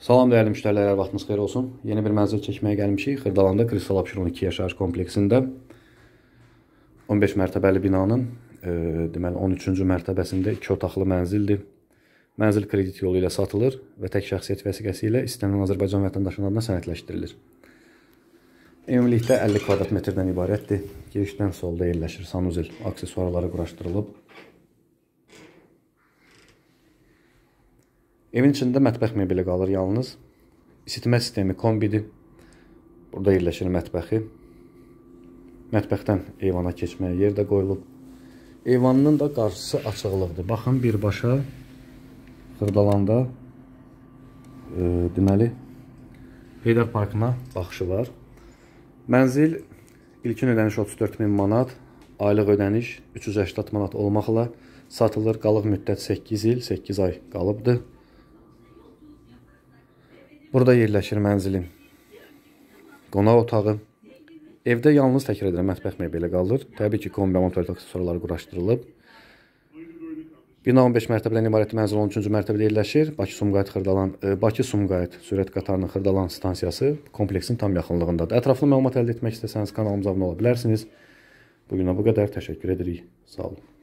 Salam dəyərli müştərilər, vaxtınız xeyir olsun. Yeni bir mənzil çəkməyə gəlmişik. Xırdalanda Kristal Abşeron 2 yaşayış kompleksində 15 mərtəbəli binanın e, deməli 13-cü mərtəbəsində 2 otaqlı mənzildir. Mənzil kredit yolu ilə satılır və tək şəxsiyyət vəsiqəsi ilə istənilən Azərbaycan vətəndaşlarına sənədləşdirilir. Ümumilikdə 50 kvadrat metrdən ibarətdir. Girişdən solda yerləşir sanuzel, aksessuarları quraşdırılıb. Evin içində mətbəx mebeli qalır yalnız. İsitmə sistemi kombidir. Burada yerləşir mətbəxi. Mətbəxdən eyvana keçməyə yer də qoyulub. Eyvanının da qarşısı açıqlıqdır. Baxın birbaşa xırdalanda e, deməli Heydər parkına baxışı var. Mənzil ilkin ödəniş 34 min manat, aylıq ödəniş 380 manat olmaqla satılır. Qalıq müddət 8 il, 8 ay qalıbdır. Burada yerləşir mənzilim. Qonaq otağı. Evdə yalnız təkrar edirəm, mətbəx belə qalır. Təbii ki, kombi, amatör aksesuarları quraşdırılıb. Bina 15 mərtəbədən ibarət mənzil 13-cü mərtəbədə yerləşir. Bakı-Sumqayıt-Xırdalan, e, Bakı-Sumqayıt sürət qatarının Xırdalan stansiyası kompleksin tam yaxınlığındadır. Ətraflı məlumat əldə etmək istəsəniz kanalımıza abunə ola bilərsiniz. Bugünə bu qədər. Təşəkkür edirik. Sağ olun.